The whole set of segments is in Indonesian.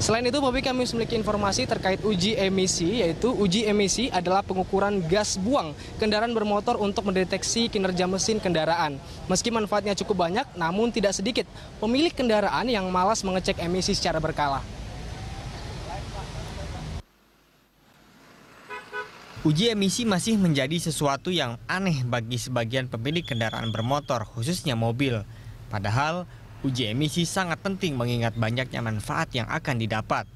Selain itu, Bobi kami memiliki informasi terkait uji emisi, yaitu uji emisi adalah pengukuran gas buang kendaraan bermotor untuk mendeteksi kinerja mesin kendaraan. Meski manfaatnya cukup banyak, namun tidak sedikit pemilik kendaraan yang malas mengecek emisi secara berkala. Uji emisi masih menjadi sesuatu yang aneh bagi sebagian pemilik kendaraan bermotor, khususnya mobil. Padahal, Uji emisi sangat penting mengingat banyaknya manfaat yang akan didapat.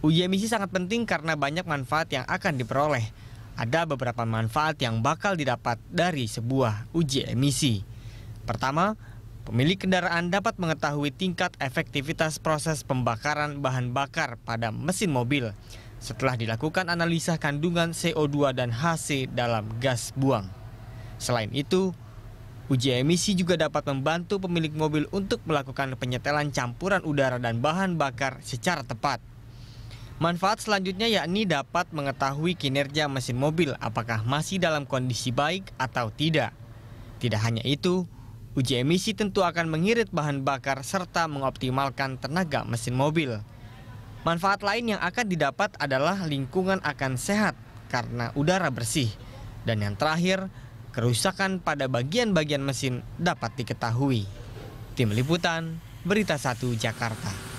Uji emisi sangat penting karena banyak manfaat yang akan diperoleh. Ada beberapa manfaat yang bakal didapat dari sebuah uji emisi. Pertama, pemilik kendaraan dapat mengetahui tingkat efektivitas proses pembakaran bahan bakar pada mesin mobil setelah dilakukan analisa kandungan CO2 dan HC dalam gas buang. Selain itu, Uji emisi juga dapat membantu pemilik mobil untuk melakukan penyetelan campuran udara dan bahan bakar secara tepat. Manfaat selanjutnya yakni dapat mengetahui kinerja mesin mobil apakah masih dalam kondisi baik atau tidak. Tidak hanya itu, uji emisi tentu akan mengirit bahan bakar serta mengoptimalkan tenaga mesin mobil. Manfaat lain yang akan didapat adalah lingkungan akan sehat karena udara bersih. Dan yang terakhir, kerusakan pada bagian-bagian mesin dapat diketahui. Tim Liputan, Berita 1 Jakarta.